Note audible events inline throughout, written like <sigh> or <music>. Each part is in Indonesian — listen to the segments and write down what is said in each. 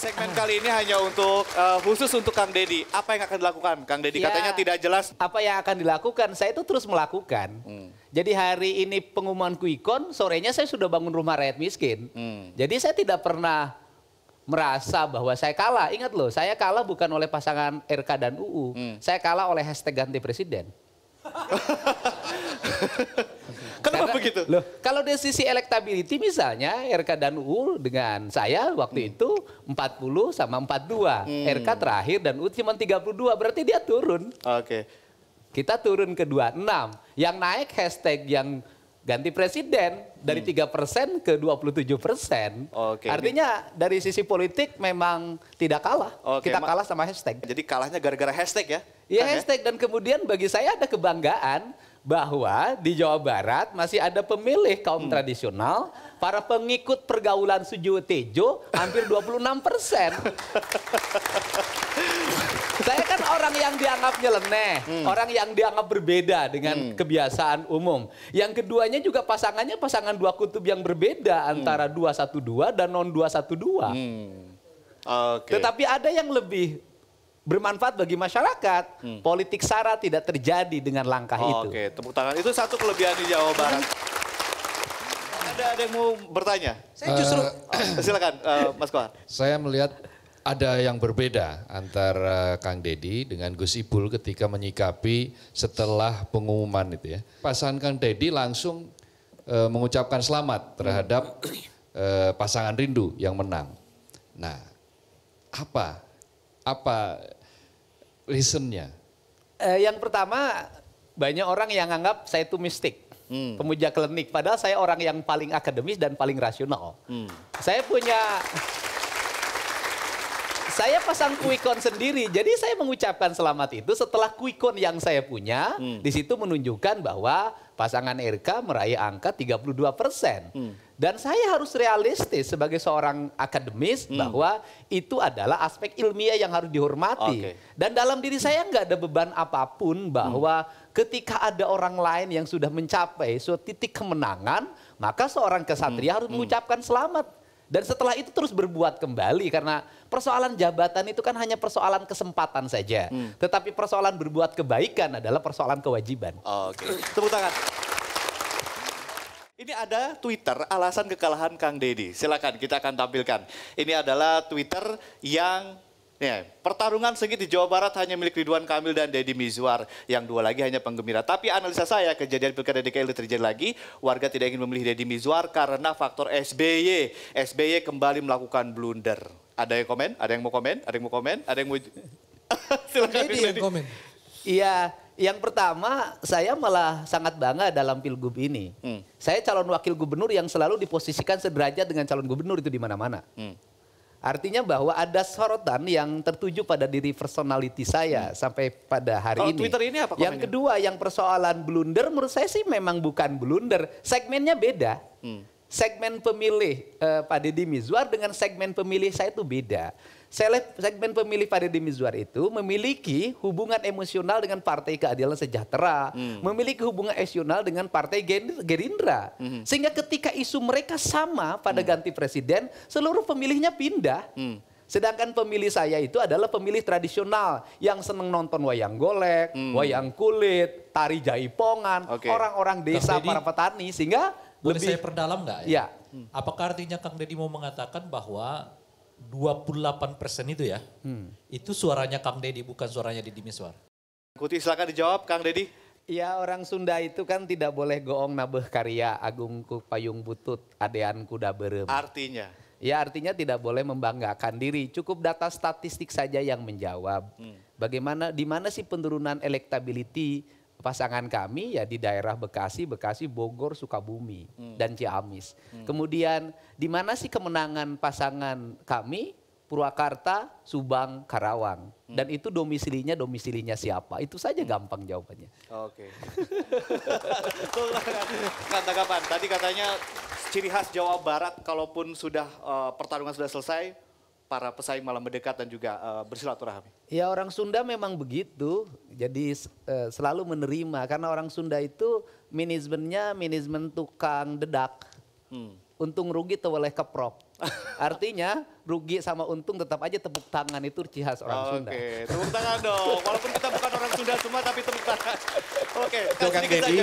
segmen kali ini hanya untuk uh, khusus untuk Kang Deddy. Apa yang akan dilakukan? Kang Deddy ya, katanya tidak jelas. Apa yang akan dilakukan? Saya itu terus melakukan. Hmm. Jadi hari ini pengumuman kuikon, sorenya saya sudah bangun rumah rakyat miskin. Hmm. Jadi saya tidak pernah merasa bahwa saya kalah. Ingat loh, saya kalah bukan oleh pasangan RK dan UU. Hmm. Saya kalah oleh hashtag ganti presiden. <laughs> begitu. Loh. Kalau dari sisi elektabiliti misalnya RK dan U dengan saya waktu hmm. itu 40 sama 42. Hmm. RK terakhir dan UU cuma 32 berarti dia turun. Oke. Okay. Kita turun ke 26. Yang naik hashtag yang ganti presiden dari hmm. tiga hmm. persen ke 27 persen. Oke. Artinya dari sisi politik memang tidak kalah. Okay. Kita kalah sama hashtag. Jadi kalahnya gara-gara hashtag ya? Iya kan hashtag ya? dan kemudian bagi saya ada kebanggaan bahwa di Jawa Barat masih ada pemilih kaum hmm. tradisional, para pengikut pergaulan Sujo Tejo hampir 26 persen. <laughs> Saya kan orang yang dianggap nyeleneh, hmm. orang yang dianggap berbeda dengan hmm. kebiasaan umum. Yang keduanya juga pasangannya pasangan dua kutub yang berbeda hmm. antara 212 dan non 212. Hmm. Okay. Tetapi ada yang lebih bermanfaat bagi masyarakat. Hmm. Politik sara tidak terjadi dengan langkah oh, itu. Oke, okay. tepuk tangan. Itu satu kelebihan di Jawa Barat. Ada ada yang mau bertanya? Saya justru uh, <clears throat> silakan uh, Mas Kohar. Saya melihat ada yang berbeda antara Kang Deddy dengan Gus Ipul ketika menyikapi setelah pengumuman itu ya. Pasangan Kang Deddy langsung uh, mengucapkan selamat terhadap uh, pasangan rindu yang menang. Nah, apa apa reasonnya? Eh, yang pertama banyak orang yang anggap saya itu mistik. Hmm. Pemuja klinik, padahal saya orang yang paling akademis dan paling rasional. Hmm. Saya punya saya pasang kuikon sendiri. Jadi saya mengucapkan selamat itu setelah kuikon yang saya punya hmm. di situ menunjukkan bahwa pasangan RK meraih angka 32 persen. Hmm. Dan saya harus realistis sebagai seorang akademis hmm. bahwa itu adalah aspek ilmiah yang harus dihormati. Okay. Dan dalam diri saya nggak ada beban apapun hmm. bahwa hmm. ketika ada orang lain yang sudah mencapai suatu titik kemenangan, maka seorang kesatria hmm. harus hmm. mengucapkan selamat dan setelah itu terus berbuat kembali karena persoalan jabatan itu kan hanya persoalan kesempatan saja. Hmm. Tetapi persoalan berbuat kebaikan adalah persoalan kewajiban. Oh, Oke. Okay. Tepuk tangan. Ini ada Twitter alasan kekalahan Kang Deddy. Silakan kita akan tampilkan. Ini adalah Twitter yang Ya, pertarungan sengit di Jawa Barat hanya milik Ridwan Kamil dan Deddy Mizwar. Yang dua lagi hanya penggembira. Tapi analisa saya kejadian pilkada DKI itu terjadi lagi. Warga tidak ingin memilih Deddy Mizwar karena faktor SBY. SBY kembali melakukan blunder. Ada yang komen? Ada yang mau komen? Ada yang mau komen? Ada yang mau... <laughs> Silakan. Deddy yang komen. Iya, yang pertama saya malah sangat bangga dalam pilgub ini. Hmm. Saya calon wakil gubernur yang selalu diposisikan sederajat dengan calon gubernur itu di mana-mana. Hmm. Artinya bahwa ada sorotan yang tertuju pada diri personality saya hmm. sampai pada hari Kalau ini. Twitter ini apa Yang kedua, yang persoalan blunder menurut saya sih memang bukan blunder. Segmennya beda. Hmm segmen pemilih eh, Pak Deddy Mizwar dengan segmen pemilih saya itu beda. Seleb, segmen pemilih Pak Deddy Mizwar itu memiliki hubungan emosional dengan Partai Keadilan Sejahtera, hmm. memiliki hubungan emosional dengan Partai Gerindra. Hmm. Sehingga ketika isu mereka sama pada hmm. ganti presiden, seluruh pemilihnya pindah. Hmm. Sedangkan pemilih saya itu adalah pemilih tradisional yang seneng nonton wayang golek, hmm. wayang kulit, tari jaipongan, orang-orang nah, desa, Jadi, para petani. Sehingga boleh lebih, saya perdalam nggak ya? ya? Hmm. Apakah artinya Kang Deddy mau mengatakan bahwa 28 persen itu ya, hmm. itu suaranya Kang Deddy bukan suaranya Deddy Miswar? Kuti silakan dijawab Kang Deddy. Ya orang Sunda itu kan tidak boleh goong nabeh karya agungku payung butut adeanku daberem. Artinya? Ya artinya tidak boleh membanggakan diri. Cukup data statistik saja yang menjawab. Hmm. Bagaimana, di mana sih penurunan elektabilitas pasangan kami ya di daerah Bekasi, Bekasi, Bogor, Sukabumi hmm. dan Ciamis. Hmm. Kemudian di mana sih kemenangan pasangan kami? Purwakarta, Subang, Karawang. Hmm. Dan itu domisilinya domisilinya siapa? Itu saja hmm. gampang jawabannya. Oke. Okay. <laughs> kan tanggapan. Tadi katanya ciri khas Jawa Barat kalaupun sudah uh, pertarungan sudah selesai para pesaing malah mendekat dan juga uh, bersilaturahmi? Ya orang Sunda memang begitu, jadi uh, selalu menerima karena orang Sunda itu manajemennya manajemen tukang dedak. Hmm. Untung rugi tuh oleh keprok. <laughs> Artinya rugi sama untung tetap aja tepuk tangan itu ciri khas orang okay. Sunda. Oke, tepuk tangan dong. Walaupun kita bukan orang Sunda semua tapi tepuk tangan. <laughs> Oke, okay, Kang Deddy.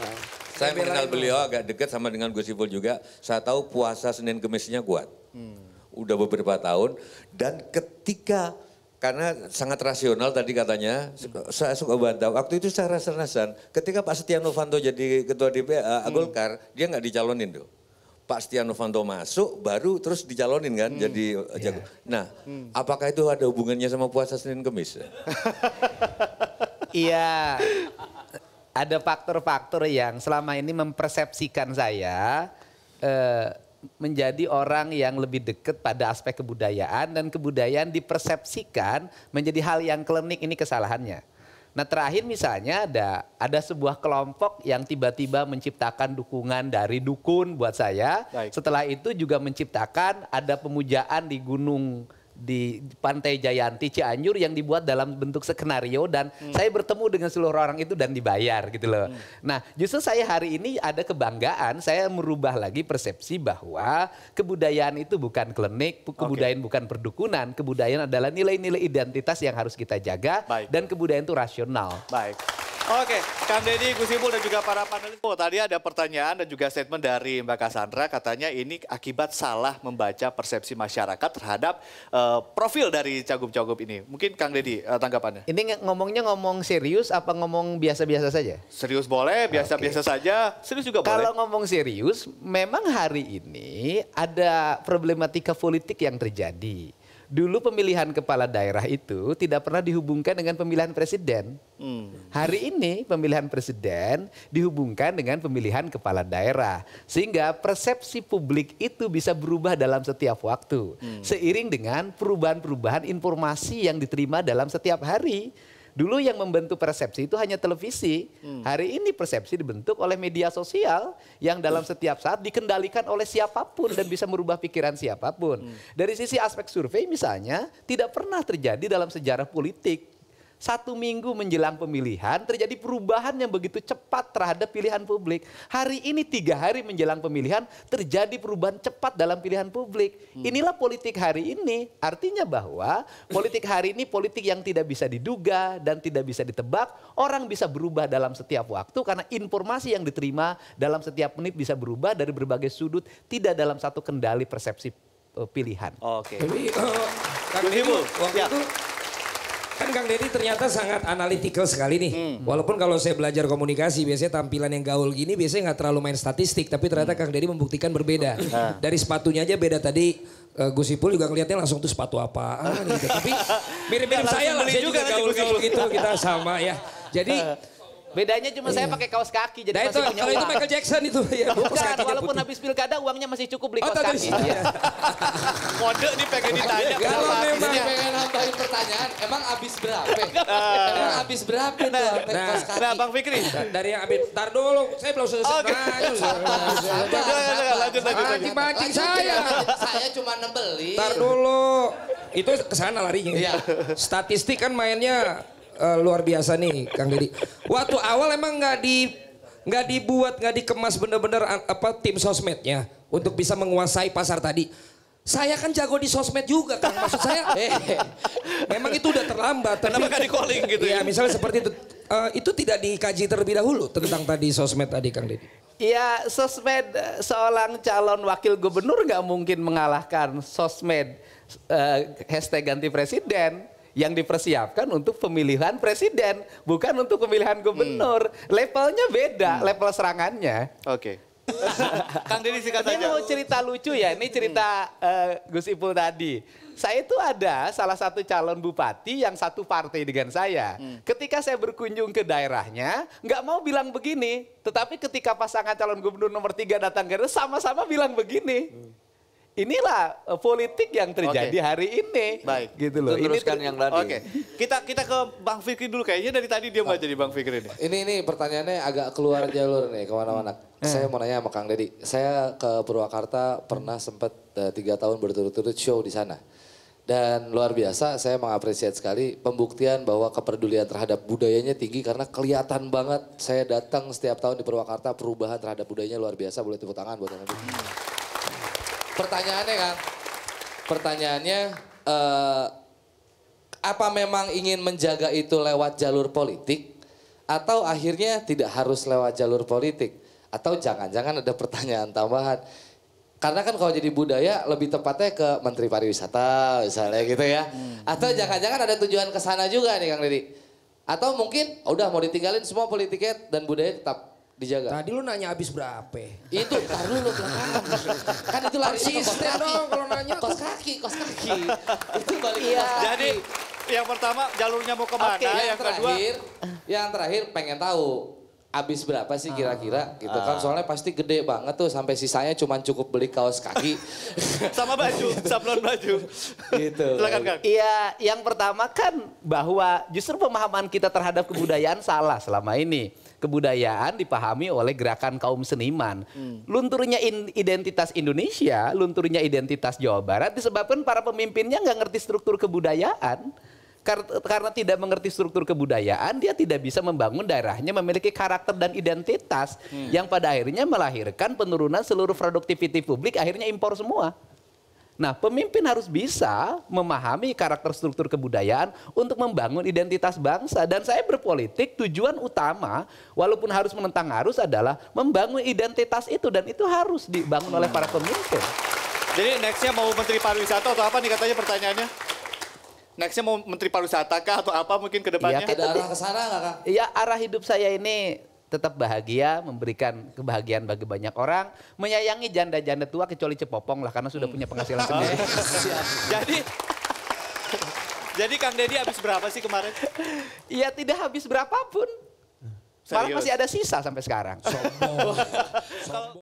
Nah, saya mengenal beliau agak dekat sama dengan Gus Ipul juga. Saya tahu puasa Senin Kemisnya kuat. Hmm udah beberapa tahun dan ketika karena sangat rasional tadi katanya, hmm. saya suka bantau Waktu itu saya rasa rasan ketika Pak Setia Novanto jadi ketua DPR hmm. Golkar, dia nggak dicalonin tuh. Pak Setia Novanto masuk, baru terus dicalonin kan hmm. jadi iya. jago. Nah, hmm. apakah itu ada hubungannya sama puasa Senin Kemis? <laughs> Iya, ada faktor-faktor yang selama ini mempersepsikan saya. Eh, menjadi orang yang lebih dekat pada aspek kebudayaan dan kebudayaan dipersepsikan menjadi hal yang klinik ini kesalahannya. Nah terakhir misalnya ada ada sebuah kelompok yang tiba-tiba menciptakan dukungan dari dukun buat saya. Baik. Setelah itu juga menciptakan ada pemujaan di gunung di Pantai Jayanti Cianjur yang dibuat dalam bentuk skenario dan hmm. saya bertemu dengan seluruh orang itu dan dibayar gitu loh. Hmm. Nah, justru saya hari ini ada kebanggaan saya merubah lagi persepsi bahwa kebudayaan itu bukan klinik, kebudayaan okay. bukan perdukunan, kebudayaan adalah nilai-nilai identitas yang harus kita jaga Baik. dan kebudayaan itu rasional. Baik. Oke, Kang Deddy, Gus Ibu dan juga para panelis. Oh, tadi ada pertanyaan dan juga statement dari Mbak Cassandra, katanya ini akibat salah membaca persepsi masyarakat terhadap uh, profil dari cagup-cagup ini. Mungkin Kang Deddy uh, tanggapannya. Ini ngomongnya ngomong serius apa ngomong biasa-biasa saja? Serius boleh, biasa-biasa saja, serius juga boleh. Kalau ngomong serius, memang hari ini ada problematika politik yang terjadi dulu pemilihan kepala daerah itu tidak pernah dihubungkan dengan pemilihan presiden. Hmm. Hari ini pemilihan presiden dihubungkan dengan pemilihan kepala daerah. Sehingga persepsi publik itu bisa berubah dalam setiap waktu. Hmm. Seiring dengan perubahan-perubahan informasi yang diterima dalam setiap hari. Dulu yang membentuk persepsi itu hanya televisi. Hmm. Hari ini persepsi dibentuk oleh media sosial yang dalam setiap saat dikendalikan oleh siapapun dan bisa merubah pikiran siapapun. Hmm. Dari sisi aspek survei misalnya tidak pernah terjadi dalam sejarah politik satu minggu menjelang pemilihan terjadi perubahan yang begitu cepat terhadap pilihan publik. Hari ini tiga hari menjelang pemilihan terjadi perubahan cepat dalam pilihan publik. Hmm. Inilah politik hari ini. Artinya bahwa politik hari ini politik yang tidak bisa diduga dan tidak bisa ditebak. Orang bisa berubah dalam setiap waktu karena informasi yang diterima dalam setiap menit bisa berubah dari berbagai sudut. Tidak dalam satu kendali persepsi e, pilihan. Oke. Okay. Jadi uh, e, Kang Ibu, waktu ya. itu Kan Kang Deddy ternyata sangat analitikal sekali nih. Hmm. Walaupun kalau saya belajar komunikasi biasanya tampilan yang gaul gini biasanya nggak terlalu main statistik. Tapi ternyata hmm. Kang Deddy membuktikan berbeda. Nah. Dari sepatunya aja beda tadi. Uh, Gus Ipul juga ngeliatnya langsung tuh sepatu apa. Ah, gitu. Tapi <laughs> mirip-mirip saya lah. Saya juga, juga gaul-gaul gitu. Kita sama ya. Jadi <laughs> eh. Bedanya cuma iya. saya pakai kaos kaki jadi nah, masih itu, punya itu Michael Jackson itu. Ya, Bukan, walaupun habis pilkada uangnya masih cukup beli oh, kaos oh, kaki. Iya. <laughs> Kode nih pengen ditanya. Kalau memang pengen nambahin pertanyaan, emang habis berapa? Eh. emang habis berapa nah, tuh nah, kaos kaki? Nah, Bang Fikri. Nah, dari yang habis, ntar dulu, saya belum selesai. Oke. Nah, lanjut, lanjut, lanjut. Mancing nah, saya. Saya cuma nembeli Tar dulu. Itu kesana larinya. Iya. Statistik kan mainnya uh, luar biasa nih Kang Deddy. Waktu awal emang nggak di nggak dibuat nggak dikemas bener-bener apa tim sosmednya untuk bisa menguasai pasar tadi. Saya kan jago di sosmed juga kan maksud saya. <laughs> Eh. memang itu udah terlambat. Kenapa gak di calling gitu iya, ya? misalnya seperti itu. Uh, itu tidak dikaji terlebih dahulu tentang tadi sosmed tadi Kang Deddy. Iya sosmed seorang calon wakil gubernur nggak mungkin mengalahkan sosmed uh, hashtag ganti presiden yang dipersiapkan untuk pemilihan presiden, bukan untuk pemilihan gubernur. Hmm. Levelnya beda, hmm. level serangannya. Oke. Okay. <laughs> Kang Deddy singkat saja. Ini mau cerita lucu ya, ini cerita hmm. uh, Gus Ipul tadi. Saya itu ada salah satu calon bupati yang satu partai dengan saya. Hmm. Ketika saya berkunjung ke daerahnya, nggak mau bilang begini. Tetapi ketika pasangan calon gubernur nomor tiga datang ke sana, sama-sama bilang begini. Hmm inilah eh, politik yang terjadi okay. hari ini. Baik, gitu loh. Teruskan ini kan yang tadi. Oke. Okay. Kita kita ke Bang Fikri dulu kayaknya dari tadi dia mau ah. jadi Bang Fikri ini. Ini ini pertanyaannya agak keluar jalur nih kemana-mana. Eh. Saya mau nanya sama Kang Deddy. Saya ke Purwakarta pernah sempat eh, tiga tahun berturut-turut show di sana. Dan luar biasa saya mengapresiasi sekali pembuktian bahwa kepedulian terhadap budayanya tinggi karena kelihatan banget saya datang setiap tahun di Purwakarta perubahan terhadap budayanya luar biasa. Boleh tepuk tangan buat yang pertanyaannya kan, pertanyaannya uh, apa memang ingin menjaga itu lewat jalur politik atau akhirnya tidak harus lewat jalur politik atau jangan-jangan ada pertanyaan tambahan karena kan kalau jadi budaya lebih tepatnya ke Menteri Pariwisata misalnya gitu ya hmm. atau hmm. jangan-jangan ada tujuan ke sana juga nih Kang Deddy atau mungkin oh, udah mau ditinggalin semua politiknya dan budaya tetap dijaga. Tadi lu nanya habis berapa? Itu, taruh lu lu lari Sistem dong kalau nanya kos kaki, kos kaki. <laughs> Itu balik iya. kaki. Jadi yang pertama jalurnya mau kemana, okay, yang, yang terakhir, kedua... Yang terakhir pengen tahu Abis berapa sih kira-kira ah. gitu kan soalnya pasti gede banget tuh sampai sisanya cuma cukup beli kaos kaki <laughs> Sama baju, sablon baju. gitu. Silakan Kang. Iya, yang pertama kan bahwa justru pemahaman kita terhadap kebudayaan <laughs> salah selama ini. Kebudayaan dipahami oleh gerakan kaum seniman. Hmm. Lunturnya in- identitas Indonesia, lunturnya identitas Jawa Barat disebabkan para pemimpinnya nggak ngerti struktur kebudayaan karena tidak mengerti struktur kebudayaan, dia tidak bisa membangun daerahnya memiliki karakter dan identitas hmm. yang pada akhirnya melahirkan penurunan seluruh produktiviti publik akhirnya impor semua. Nah, pemimpin harus bisa memahami karakter struktur kebudayaan untuk membangun identitas bangsa. Dan saya berpolitik tujuan utama, walaupun harus menentang arus adalah membangun identitas itu dan itu harus dibangun oleh para pemimpin. Jadi nextnya mau Menteri Pariwisata atau apa nih katanya pertanyaannya? nextnya mau menteri pariwisata kah atau apa mungkin ke depannya? Iya, ada arah ke sana kak? Iya arah hidup saya ini tetap bahagia, memberikan kebahagiaan bagi banyak orang, menyayangi janda-janda tua kecuali cepopong lah karena sudah hmm. punya penghasilan <laughs> sendiri. Jadi Jadi Kang Deddy habis berapa sih kemarin? Iya tidak habis berapapun. Serius? Malah masih ada sisa sampai sekarang. Sombong. <laughs> Sombong.